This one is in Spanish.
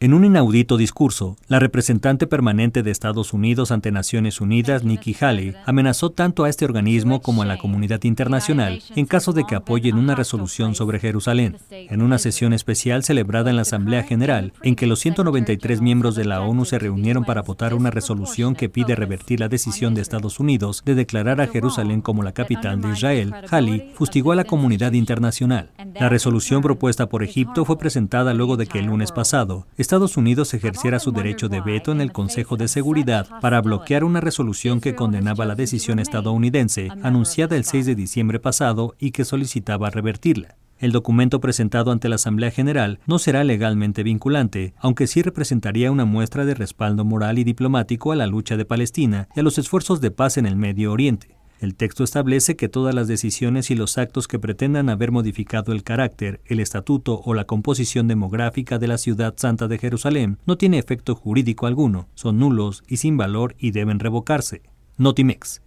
En un inaudito discurso, la representante permanente de Estados Unidos ante Naciones Unidas, Nikki Haley, amenazó tanto a este organismo como a la comunidad internacional en caso de que apoyen una resolución sobre Jerusalén. En una sesión especial celebrada en la Asamblea General, en que los 193 miembros de la ONU se reunieron para votar una resolución que pide revertir la decisión de Estados Unidos de declarar a Jerusalén como la capital de Israel, Haley fustigó a la comunidad internacional. La resolución propuesta por Egipto fue presentada luego de que el lunes pasado Estados Unidos ejerciera su derecho de veto en el Consejo de Seguridad para bloquear una resolución que condenaba la decisión estadounidense anunciada el 6 de diciembre pasado y que solicitaba revertirla. El documento presentado ante la Asamblea General no será legalmente vinculante, aunque sí representaría una muestra de respaldo moral y diplomático a la lucha de Palestina y a los esfuerzos de paz en el Medio Oriente. El texto establece que todas las decisiones y los actos que pretendan haber modificado el carácter, el estatuto o la composición demográfica de la ciudad santa de Jerusalén no tiene efecto jurídico alguno, son nulos y sin valor y deben revocarse. Notimex